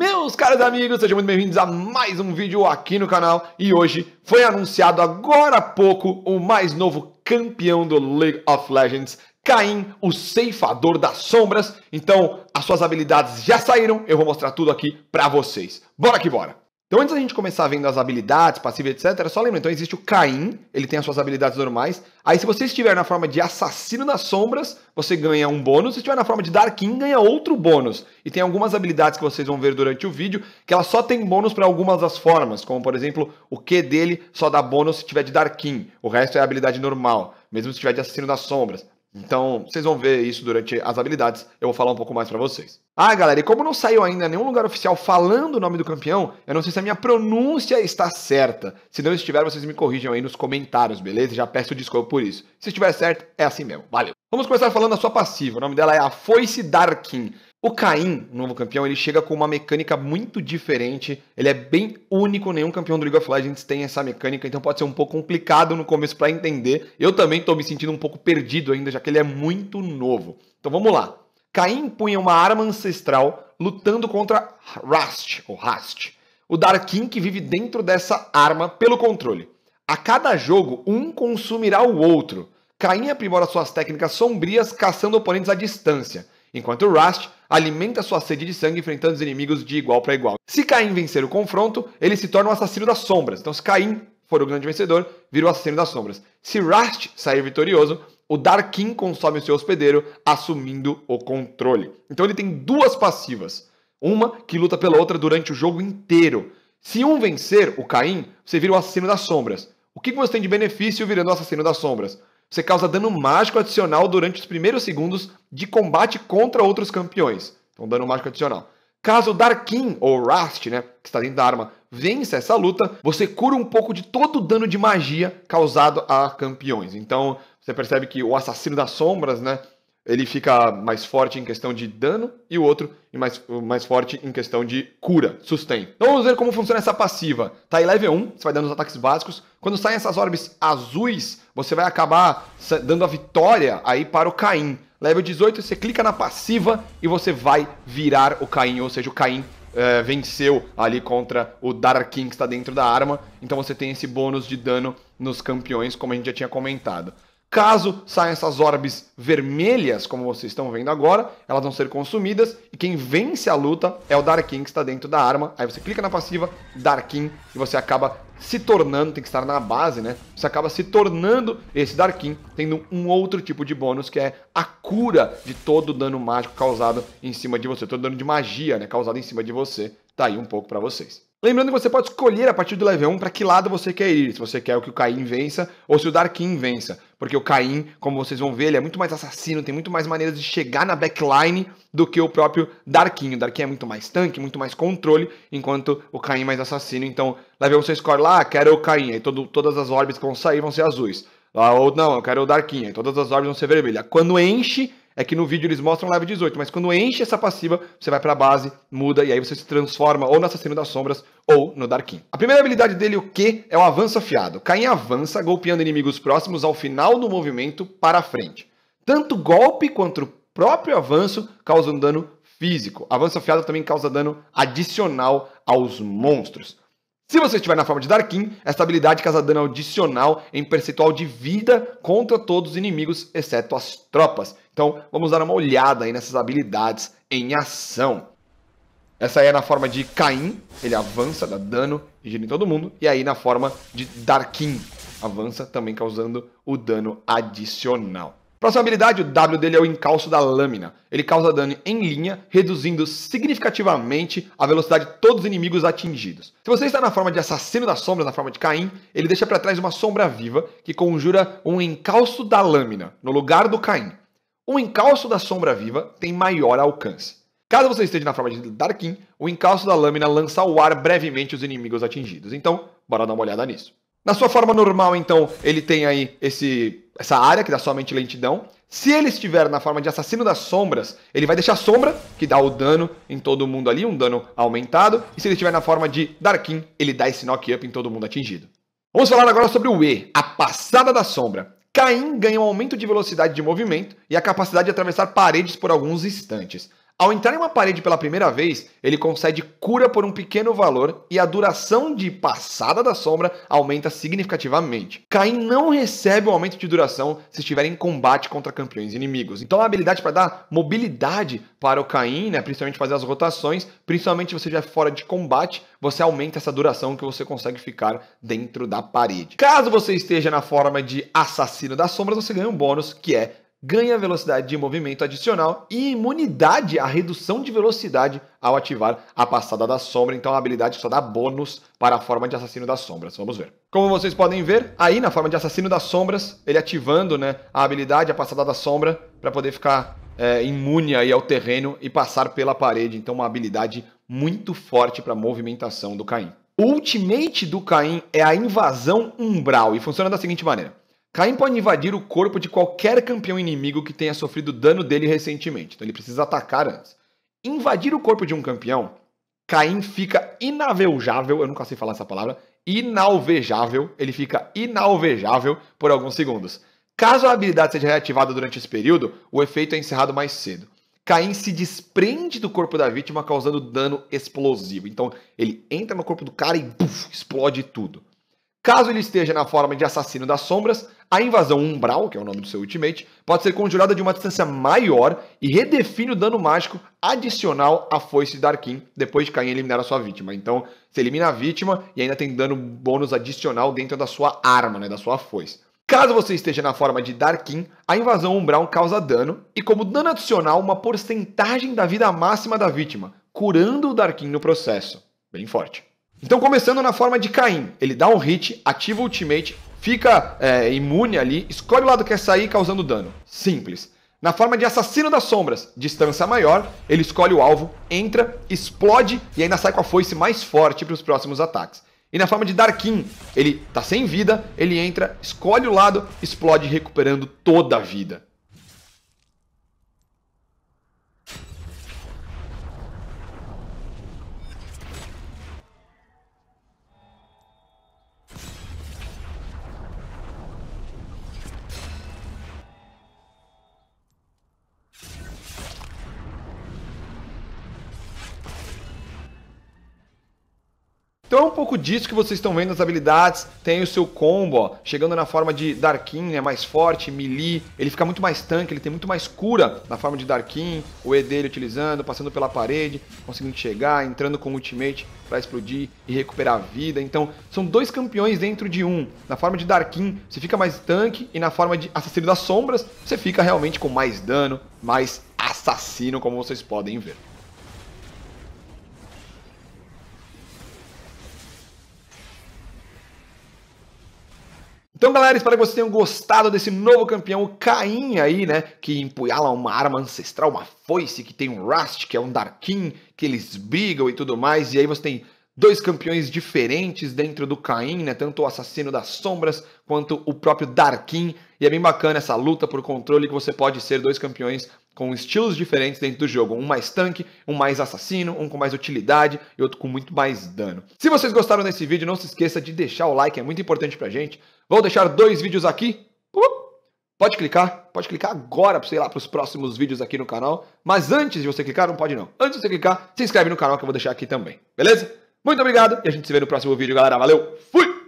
Meus caros amigos, sejam muito bem-vindos a mais um vídeo aqui no canal e hoje foi anunciado agora há pouco o mais novo campeão do League of Legends, Caim, o ceifador das sombras. Então, as suas habilidades já saíram, eu vou mostrar tudo aqui para vocês. Bora que bora! Então, antes da gente começar vendo as habilidades, passiva, etc., só lembra, então existe o Caim, ele tem as suas habilidades normais. Aí, se você estiver na forma de assassino nas sombras, você ganha um bônus. Se estiver na forma de Darkin, ganha outro bônus. E tem algumas habilidades que vocês vão ver durante o vídeo que ela só tem bônus para algumas das formas, como por exemplo, o Q dele só dá bônus se tiver de Darkin, o resto é habilidade normal, mesmo se tiver de assassino nas sombras. Então, vocês vão ver isso durante as habilidades. Eu vou falar um pouco mais para vocês. Ah, galera, e como não saiu ainda nenhum lugar oficial falando o nome do campeão, eu não sei se a minha pronúncia está certa. Se não estiver, vocês me corrijam aí nos comentários, beleza? Já peço desculpa por isso. Se estiver certo, é assim mesmo. Valeu. Vamos começar falando da sua passiva. O nome dela é a Foice Darkin. O Caim, o novo campeão, ele chega com uma mecânica muito diferente. Ele é bem único, nenhum campeão do League of Legends tem essa mecânica, então pode ser um pouco complicado no começo para entender. Eu também estou me sentindo um pouco perdido ainda, já que ele é muito novo. Então vamos lá. Caim punha uma arma ancestral lutando contra Rust, ou Rast, o Darkin que vive dentro dessa arma pelo controle. A cada jogo, um consumirá o outro. Caim aprimora suas técnicas sombrias caçando oponentes à distância, enquanto Rust alimenta sua sede de sangue enfrentando os inimigos de igual para igual. Se Caim vencer o confronto, ele se torna o um assassino das sombras. Então, se Caim for o grande vencedor, vira o assassino das sombras. Se Rast sair vitorioso, o Darkin consome o seu hospedeiro, assumindo o controle. Então ele tem duas passivas. Uma que luta pela outra durante o jogo inteiro. Se um vencer, o Caim, você vira o assassino das sombras. O que você tem de benefício virando o assassino das sombras? Você causa dano mágico adicional durante os primeiros segundos de combate contra outros campeões. Então, dano mágico adicional. Caso Darkin, ou Rast, né, que está dentro da arma, vença essa luta, você cura um pouco de todo o dano de magia causado a campeões. Então, você percebe que o Assassino das Sombras, né, ele fica mais forte em questão de dano e o outro mais, mais forte em questão de cura, sustain. Então vamos ver como funciona essa passiva. Tá em level 1, você vai dando os ataques básicos. Quando saem essas orbes azuis, você vai acabar dando a vitória aí para o Caim. Level 18, você clica na passiva e você vai virar o Caim, ou seja, o Caim é, venceu ali contra o Dark King que está dentro da arma. Então você tem esse bônus de dano nos campeões, como a gente já tinha comentado. Caso saiam essas orbes vermelhas, como vocês estão vendo agora, elas vão ser consumidas e quem vence a luta é o Darkin que está dentro da arma. Aí você clica na passiva, Darkin, e você acaba se tornando, tem que estar na base, né? Você acaba se tornando esse Darkin, tendo um outro tipo de bônus que é a cura de todo o dano mágico causado em cima de você, todo dano de magia, né, causado em cima de você. Tá aí um pouco para vocês. Lembrando que você pode escolher a partir do level 1 para que lado você quer ir, se você quer que o Caim vença ou se o Darkin vença, porque o Caim, como vocês vão ver, ele é muito mais assassino, tem muito mais maneiras de chegar na backline do que o próprio Darkin. O Darkin é muito mais tanque, muito mais controle, enquanto o Caim é mais assassino. Então, level 1 você escolhe lá, ah, quero o Caim, aí todo, todas as orbes que vão sair vão ser azuis. Ou não, eu quero o Darkin, aí todas as orbes vão ser vermelhas. Quando enche, é que no vídeo eles mostram level 18, mas quando enche essa passiva, você vai para a base, muda e aí você se transforma ou no Assassino das Sombras ou no Darkin. A primeira habilidade dele, o Q, é o avanço afiado. Caim avança, golpeando inimigos próximos ao final do movimento para a frente. Tanto golpe quanto o próprio avanço causam dano físico. Avanço afiado também causa dano adicional aos monstros. Se você estiver na forma de Darkin, essa habilidade causa dano adicional em percentual de vida contra todos os inimigos, exceto as tropas, então, vamos dar uma olhada aí nessas habilidades em ação. Essa aí é na forma de Caim, ele avança, dá dano e gira em todo mundo. E aí na forma de Darkin, avança também causando o dano adicional. Próxima habilidade, o W dele é o encalço da lâmina. Ele causa dano em linha, reduzindo significativamente a velocidade de todos os inimigos atingidos. Se você está na forma de assassino das sombras, na forma de Caim, ele deixa para trás uma sombra viva que conjura um encalço da lâmina no lugar do Caim. O encalço da sombra viva tem maior alcance. Caso você esteja na forma de Darkin, o encalço da lâmina lança ao ar brevemente os inimigos atingidos. Então, bora dar uma olhada nisso. Na sua forma normal, então, ele tem aí esse, essa área que dá somente lentidão. Se ele estiver na forma de assassino das sombras, ele vai deixar sombra, que dá o dano em todo mundo ali, um dano aumentado. E se ele estiver na forma de Darkin, ele dá esse knock-up em todo mundo atingido. Vamos falar agora sobre o E, a passada da sombra. Caim ganha um aumento de velocidade de movimento e a capacidade de atravessar paredes por alguns instantes. Ao entrar em uma parede pela primeira vez, ele concede cura por um pequeno valor e a duração de passada da sombra aumenta significativamente. Caim não recebe o um aumento de duração se estiver em combate contra campeões inimigos. Então a habilidade para dar mobilidade para o Caim, né, principalmente fazer as rotações, principalmente se você estiver fora de combate, você aumenta essa duração que você consegue ficar dentro da parede. Caso você esteja na forma de assassino das sombras, você ganha um bônus que é ganha velocidade de movimento adicional e imunidade à redução de velocidade ao ativar a passada da sombra. Então, a habilidade só dá bônus para a forma de assassino das sombras. Vamos ver. Como vocês podem ver, aí na forma de assassino das sombras, ele ativando né, a habilidade, a passada da sombra, para poder ficar é, imune aí ao terreno e passar pela parede. Então, uma habilidade muito forte para a movimentação do Caim. O ultimate do Caim é a invasão umbral e funciona da seguinte maneira. Caim pode invadir o corpo de qualquer campeão inimigo que tenha sofrido dano dele recentemente. Então ele precisa atacar antes. Invadir o corpo de um campeão, Caim fica inavejável. eu nunca sei falar essa palavra, inalvejável, ele fica inalvejável por alguns segundos. Caso a habilidade seja reativada durante esse período, o efeito é encerrado mais cedo. Caim se desprende do corpo da vítima, causando dano explosivo. Então, ele entra no corpo do cara e puff, explode tudo. Caso ele esteja na forma de assassino das sombras, a invasão umbral, que é o nome do seu ultimate, pode ser conjurada de uma distância maior e redefine o dano mágico adicional à foice de Darkin depois de cair e eliminar a sua vítima. Então, você elimina a vítima e ainda tem dano bônus adicional dentro da sua arma, né, da sua foice. Caso você esteja na forma de Darkin, a invasão umbral causa dano e como dano adicional uma porcentagem da vida máxima da vítima, curando o Darkin no processo. Bem forte. Então, começando na forma de Caim, ele dá um hit, ativa o ultimate, fica é, imune ali, escolhe o lado que quer sair causando dano. Simples. Na forma de assassino das sombras, distância maior, ele escolhe o alvo, entra, explode e ainda sai com a foice mais forte para os próximos ataques. E na forma de Darkin, ele tá sem vida, ele entra, escolhe o lado, explode recuperando toda a vida. Então é um pouco disso que vocês estão vendo nas habilidades. Tem o seu combo, ó, chegando na forma de Darkin, né, mais forte, melee. Ele fica muito mais tanque, ele tem muito mais cura na forma de Darkin. O E dele utilizando, passando pela parede, conseguindo chegar, entrando com ultimate para explodir e recuperar a vida. Então são dois campeões dentro de um. Na forma de Darkin você fica mais tanque e na forma de Assassino das Sombras você fica realmente com mais dano, mais assassino, como vocês podem ver. Então, galera, espero que vocês tenham gostado desse novo campeão, o Caim aí, né? Que empunhala uma arma ancestral, uma foice, que tem um Rust, que é um Darkin, que eles brigam e tudo mais. E aí você tem dois campeões diferentes dentro do Caim, né? Tanto o Assassino das Sombras quanto o próprio Darkin. E é bem bacana essa luta por controle que você pode ser dois campeões com estilos diferentes dentro do jogo. Um mais tanque, um mais assassino, um com mais utilidade e outro com muito mais dano. Se vocês gostaram desse vídeo, não se esqueça de deixar o like, é muito importante pra gente. Vou deixar dois vídeos aqui. Uh! Pode clicar, pode clicar agora, sei lá, para os próximos vídeos aqui no canal. Mas antes de você clicar, não pode não. Antes de você clicar, se inscreve no canal que eu vou deixar aqui também, beleza? Muito obrigado e a gente se vê no próximo vídeo, galera. Valeu, fui!